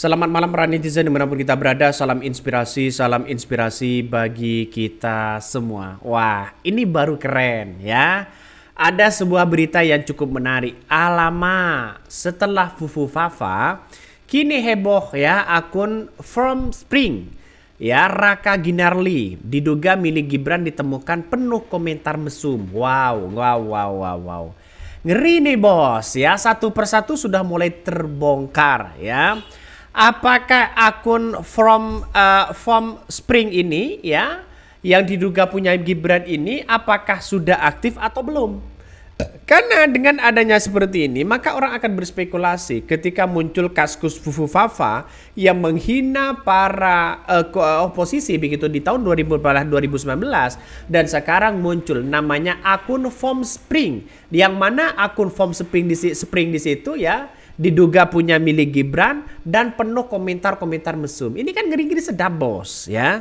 Selamat malam para netizen dimanapun kita berada. Salam inspirasi, salam inspirasi bagi kita semua. Wah, ini baru keren ya. Ada sebuah berita yang cukup menarik. Alama, setelah Fufu Fafa, kini heboh ya akun From Spring. Ya, Raka Ginarli diduga milik Gibran ditemukan penuh komentar mesum. Wow, wow, wow, wow, wow. Ngeri nih bos ya, satu persatu sudah mulai terbongkar ya apakah akun from uh, eh, from spring ini ya yang diduga punya Gibran ini apakah sudah aktif atau belum? Karena dengan adanya seperti ini, maka orang akan berspekulasi ketika muncul kaskus Fufu Fafa yang menghina para uh, oposisi begitu di tahun 2019 dan sekarang muncul namanya akun Form Spring yang mana akun Form Spring di Spring di situ ya diduga punya milik Gibran dan penuh komentar-komentar mesum. Ini kan ngeri-ngeri sedap bos ya.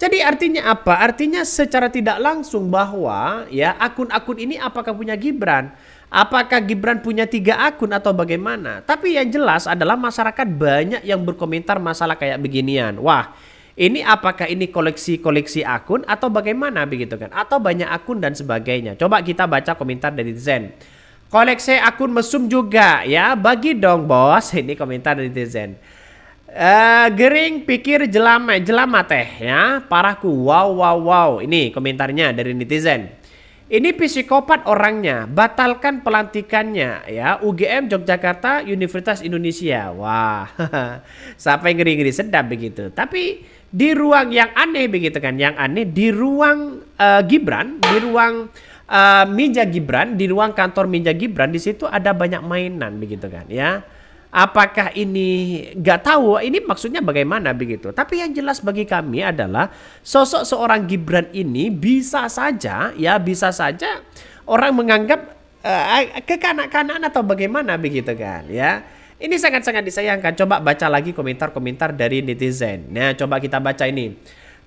Jadi artinya apa? Artinya secara tidak langsung bahwa ya akun-akun ini apakah punya Gibran? Apakah Gibran punya tiga akun atau bagaimana? Tapi yang jelas adalah masyarakat banyak yang berkomentar masalah kayak beginian. Wah, ini apakah ini koleksi-koleksi akun atau bagaimana begitu kan? Atau banyak akun dan sebagainya. Coba kita baca komentar dari Zen. Koleksi akun mesum juga ya. Bagi dong bos. Ini komentar dari netizen. Uh, gering pikir jelama jelama teh ya parahku wow wow wow ini komentarnya dari netizen ini psikopat orangnya batalkan pelantikannya ya UGM Yogyakarta Universitas Indonesia wah sampai ngeri ngeri sedap begitu tapi di ruang yang aneh begitu kan yang aneh di ruang uh, Gibran di ruang uh, Minja Gibran di ruang kantor Minja Gibran di situ ada banyak mainan begitu kan ya. Apakah ini gak tahu ini maksudnya bagaimana begitu. Tapi yang jelas bagi kami adalah sosok seorang Gibran ini bisa saja ya bisa saja orang menganggap uh, eh, kekanak-kanakan atau bagaimana begitu kan ya. Ini sangat-sangat disayangkan. Coba baca lagi komentar-komentar dari netizen. Nah, coba kita baca ini.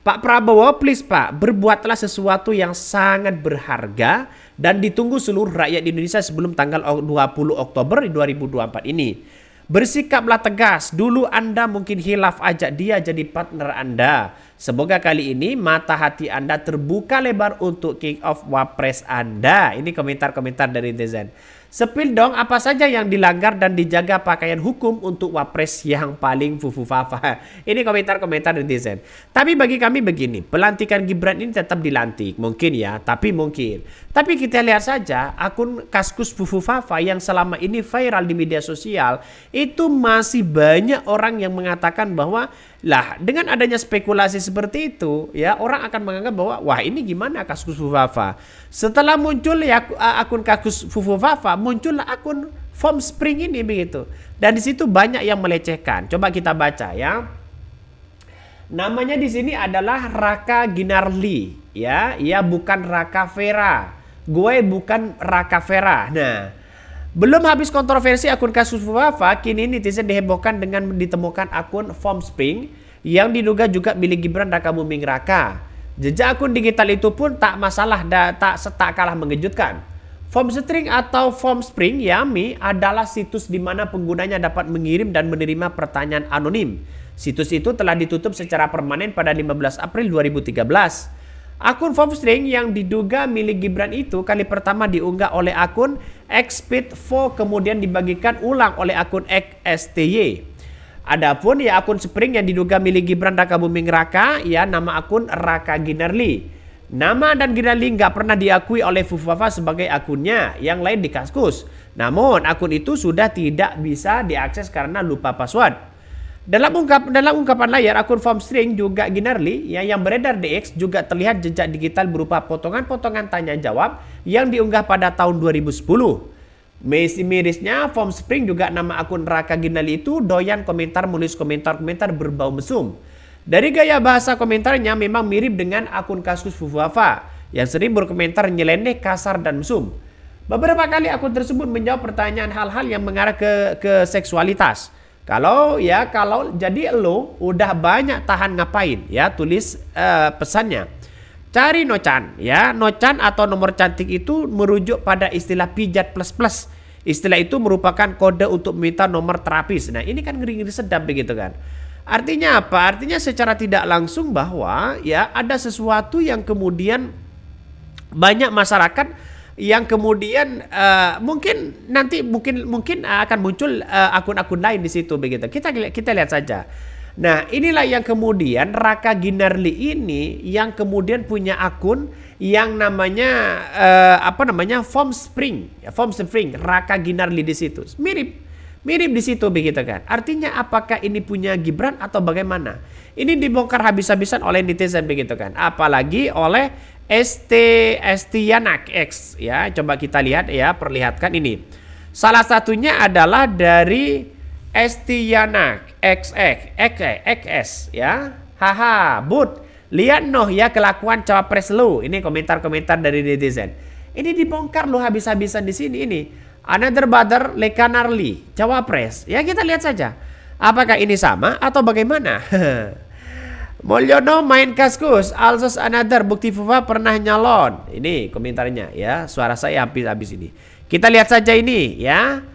Pak Prabowo, please Pak, berbuatlah sesuatu yang sangat berharga dan ditunggu seluruh rakyat di Indonesia sebelum tanggal 20 Oktober 2024 ini. Bersikaplah tegas, dulu Anda mungkin hilaf ajak dia jadi partner Anda. Semoga kali ini mata hati Anda terbuka lebar untuk King of wapres Anda. Ini komentar-komentar dari Dezen. Sepil dong apa saja yang dilanggar dan dijaga pakaian hukum untuk wapres yang paling fufu Ini komentar-komentar netizen. Tapi bagi kami begini, pelantikan Gibran ini tetap dilantik. Mungkin ya, tapi mungkin. Tapi kita lihat saja akun Kaskus Fufu yang selama ini viral di media sosial itu masih banyak orang yang mengatakan bahwa lah dengan adanya spekulasi seperti itu, ya orang akan menganggap bahwa wah ini gimana kasus Fufafa. Setelah muncul ya akun kasus Fufafa, muncullah akun Form Spring ini begitu. Dan di situ banyak yang melecehkan. Coba kita baca ya. Namanya di sini adalah Raka Ginarli, ya. ya bukan Raka Vera. Gue bukan Raka Vera. Nah, belum habis kontroversi akun kasus Fufafa, kini netizen dihebohkan dengan ditemukan akun Form Spring yang diduga juga milik Gibran Raka Buming Raka. Jejak akun digital itu pun tak masalah dan tak setak kalah mengejutkan. Form String atau Form Spring Yami adalah situs di mana penggunanya dapat mengirim dan menerima pertanyaan anonim. Situs itu telah ditutup secara permanen pada 15 April 2013. Akun Form String yang diduga milik Gibran itu kali pertama diunggah oleh akun xpit4 kemudian dibagikan ulang oleh akun XSTY. Adapun ya akun Spring yang diduga milik Gibran Raka Buming Raka, ya nama akun Raka Ginarli. Nama dan Ginerli nggak pernah diakui oleh Fufafa sebagai akunnya, yang lain di Kaskus. Namun akun itu sudah tidak bisa diakses karena lupa password. Dalam, ungkap, dalam ungkapan layar, akun form string juga Ginarli ya, yang beredar di X juga terlihat jejak digital berupa potongan-potongan tanya jawab yang diunggah pada tahun 2010. Mirisnya Form Spring juga nama akun Raka Ginali itu doyan komentar menulis komentar-komentar berbau mesum. Dari gaya bahasa komentarnya memang mirip dengan akun kasus Fufuafa yang sering berkomentar nyeleneh, kasar, dan mesum. Beberapa kali akun tersebut menjawab pertanyaan hal-hal yang mengarah ke, ke seksualitas. Kalau ya kalau jadi lo udah banyak tahan ngapain ya tulis uh, pesannya. Cari nochan ya. nochan atau nomor cantik itu merujuk pada istilah pijat plus plus. Istilah itu merupakan kode untuk minta nomor terapis. Nah, ini kan ngeri-ngeri sedap begitu kan. Artinya apa? Artinya secara tidak langsung bahwa ya ada sesuatu yang kemudian banyak masyarakat yang kemudian uh, mungkin nanti mungkin mungkin akan muncul eh, akun-akun uh, lain di situ begitu. Kita kita lihat saja. Nah, inilah yang kemudian Raka Ginarli ini yang kemudian punya akun yang namanya uh, apa namanya Form Spring, ya, Form Spring Raka Ginarli di situ. Mirip mirip di situ begitu kan. Artinya apakah ini punya Gibran atau bagaimana? Ini dibongkar habis-habisan oleh netizen begitu kan. Apalagi oleh ST Estianak X ya. Coba kita lihat ya, perlihatkan ini. Salah satunya adalah dari Estiyanak, XX, XS, ya. Haha, but lihat noh ya kelakuan cawapres lu. Ini komentar-komentar dari netizen. Ini dibongkar lu habis-habisan di sini ini. Another brother Lekanarli cawapres. Ya kita lihat saja. Apakah ini sama atau bagaimana? Mulyono main kaskus, also another bukti Fufa pernah nyalon. Ini komentarnya ya, suara saya habis-habis ini. Kita lihat saja ini ya.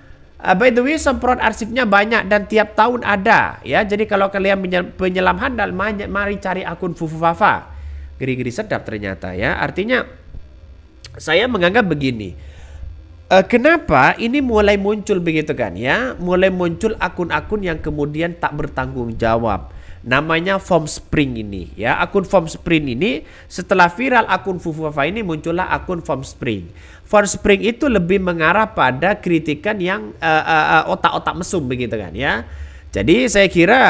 Uh, by the way, semprot arsipnya banyak dan tiap tahun ada ya. Jadi kalau kalian penyelam handal, mari cari akun Fufu Fafa. Geri-geri sedap ternyata ya. Artinya saya menganggap begini. Uh, kenapa ini mulai muncul begitu kan ya? Mulai muncul akun-akun yang kemudian tak bertanggung jawab namanya Form Spring ini ya. Akun Form Spring ini setelah viral akun Fufufa ini muncullah akun Form Spring. Form Spring itu lebih mengarah pada kritikan yang eh, eh, eh, otak-otak uh, uh, otak mesum begitu kan ya. Jadi saya kira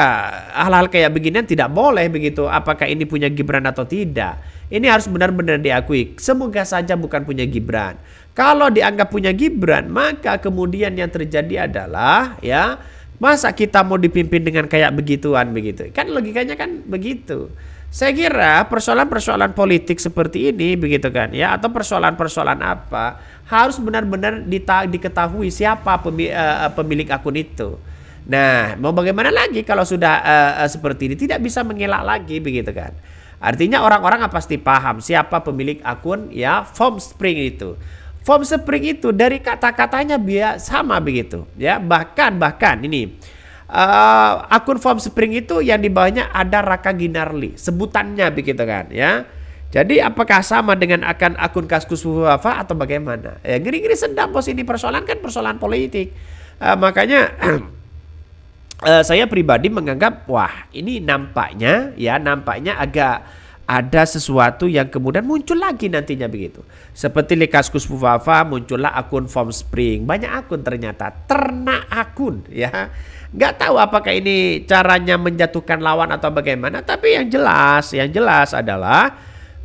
hal-hal kayak beginian tidak boleh begitu. Apakah ini punya Gibran atau tidak? Ini harus benar-benar diakui. Semoga saja bukan punya Gibran. Kalau dianggap punya Gibran, maka kemudian yang terjadi adalah ya Masa kita mau dipimpin dengan kayak begituan begitu? Kan logikanya kan begitu. Saya kira persoalan-persoalan politik seperti ini begitu kan ya atau persoalan-persoalan apa harus benar-benar diketahui siapa eh, eh, pemilik akun itu. Nah, mau bagaimana lagi kalau sudah uh, seperti ini tidak bisa mengelak lagi begitu kan. Artinya orang-orang pasti paham siapa pemilik akun ya Form Spring itu. Form spring itu dari kata-katanya biar sama begitu ya. Bahkan bahkan ini uh, akun form spring itu yang di bawahnya ada Raka Ginarli, sebutannya begitu kan ya. Jadi apakah sama dengan akan akun Kaskus Wafa atau bagaimana? Ya ngeri-ngeri sedap bos ini persoalan kan persoalan politik. Uh, makanya uh, saya pribadi menganggap wah ini nampaknya ya nampaknya agak ada sesuatu yang kemudian muncul lagi nantinya begitu. Seperti Lekaskus Pufafa muncullah akun Form Spring. Banyak akun ternyata ternak akun ya. Gak tahu apakah ini caranya menjatuhkan lawan atau bagaimana. Tapi yang jelas, yang jelas adalah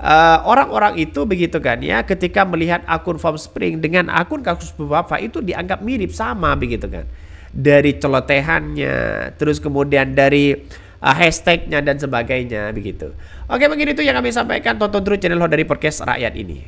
eh, orang-orang uh, itu begitu kan ya ketika melihat akun Form Spring dengan akun Kaskus Pufafa itu dianggap mirip sama begitu kan. Dari celotehannya, terus kemudian dari uh, hashtagnya dan sebagainya begitu. Oke begini itu yang kami sampaikan. Tonton terus channel dari podcast rakyat ini.